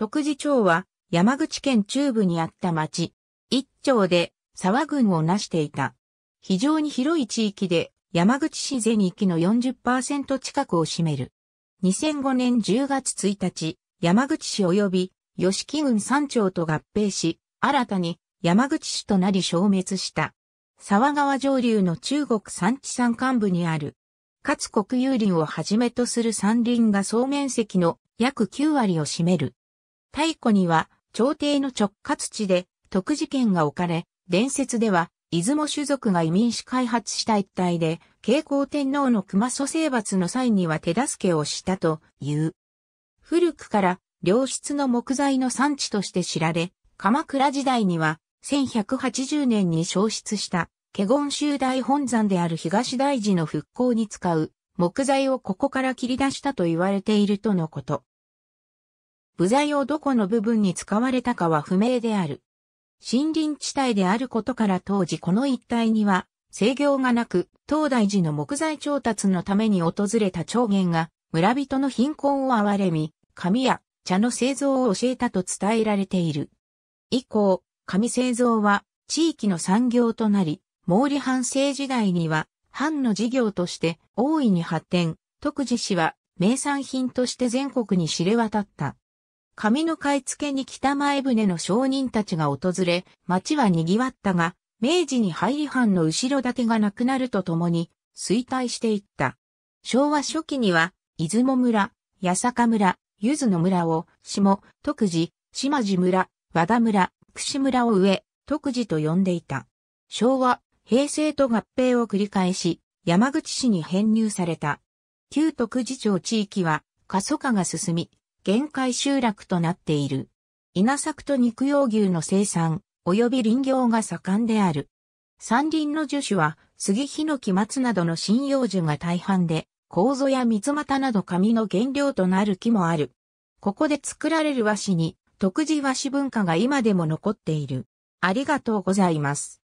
徳地町は山口県中部にあった町、一町で沢郡を成していた。非常に広い地域で山口市全域の40%近くを占める。2005年10月1日、山口市及び吉木郡三町と合併し、新たに山口市となり消滅した。沢川上流の中国山地山幹部にある、かつ国有林をはじめとする山林が総面積の約9割を占める。太古には、朝廷の直轄地で、特事件が置かれ、伝説では、出雲種族が移民し開発した一帯で、慶光天皇の熊蘇征伐の際には手助けをしたという。古くから、良質の木材の産地として知られ、鎌倉時代には、1180年に消失した、華厳州大本山である東大寺の復興に使う、木材をここから切り出したと言われているとのこと。部材をどこの部分に使われたかは不明である。森林地帯であることから当時この一帯には制御がなく、東大寺の木材調達のために訪れた長元が村人の貧困を憐れみ、紙や茶の製造を教えたと伝えられている。以降、紙製造は地域の産業となり、毛利藩政時代には藩の事業として大いに発展、徳寺氏は名産品として全国に知れ渡った。紙の買い付けに北前船の商人たちが訪れ、町は賑わったが、明治に廃藩藩の後ろ盾がなくなるとともに、衰退していった。昭和初期には、出雲村、八坂村、ゆずの村を、下、徳寺、島地村、和田村、串村を上、徳寺と呼んでいた。昭和、平成と合併を繰り返し、山口市に編入された。旧徳寺町地域は過疎化が進み、限界集落となっている。稲作と肉用牛の生産、及び林業が盛んである。山林の樹種は、杉ヒノキ松などの針葉樹が大半で、構造や水又など紙の原料となる木もある。ここで作られる和紙に、特自和紙文化が今でも残っている。ありがとうございます。